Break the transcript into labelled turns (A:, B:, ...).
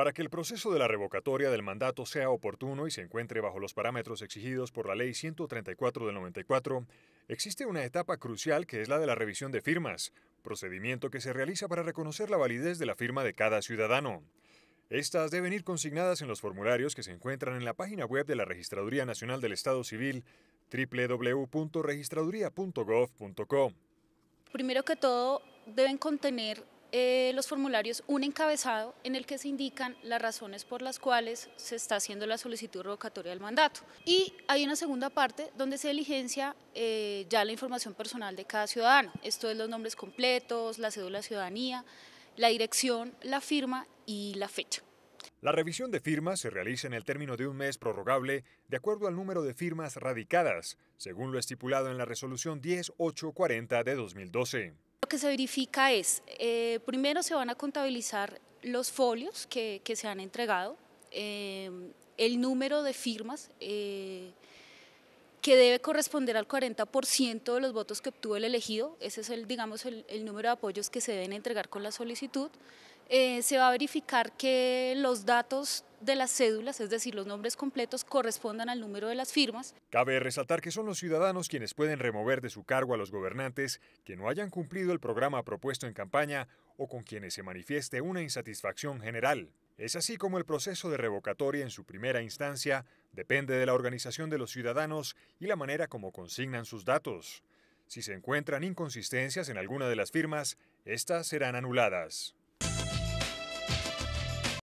A: Para que el proceso de la revocatoria del mandato sea oportuno y se encuentre bajo los parámetros exigidos por la Ley 134 del 94, existe una etapa crucial que es la de la revisión de firmas, procedimiento que se realiza para reconocer la validez de la firma de cada ciudadano. Estas deben ir consignadas en los formularios que se encuentran en la página web de la Registraduría Nacional del Estado Civil, www.registraduría.gov.co.
B: Primero que todo, deben contener eh, los formularios un encabezado en el que se indican las razones por las cuales se está haciendo la solicitud revocatoria del mandato. Y hay una segunda parte donde se diligencia eh, ya la información personal de cada ciudadano, esto es los nombres completos, la cédula de ciudadanía, la dirección, la firma y la fecha.
A: La revisión de firmas se realiza en el término de un mes prorrogable de acuerdo al número de firmas radicadas, según lo estipulado en la resolución 10840 de 2012.
B: Lo que se verifica es, eh, primero se van a contabilizar los folios que, se han entregado, eh, el número de firmas. Eh, que debe corresponder al 40% de los votos que obtuvo el elegido, ese es el, digamos, el, número de apoyos que se deben entregar con la solicitud. Eh, se va a verificar que los datos de las cédulas, es decir, los nombres completos, correspondan al número de las firmas.
A: Cabe resaltar que son los ciudadanos quienes pueden remover de su cargo a los gobernantes que no hayan cumplido el programa propuesto en campaña o con quienes se manifieste una insatisfacción general. Es así como el proceso de revocatoria en su primera instancia depende de la organización de los ciudadanos y la manera como consignan sus datos. Si se encuentran inconsistencias en alguna de las firmas, estas serán anuladas.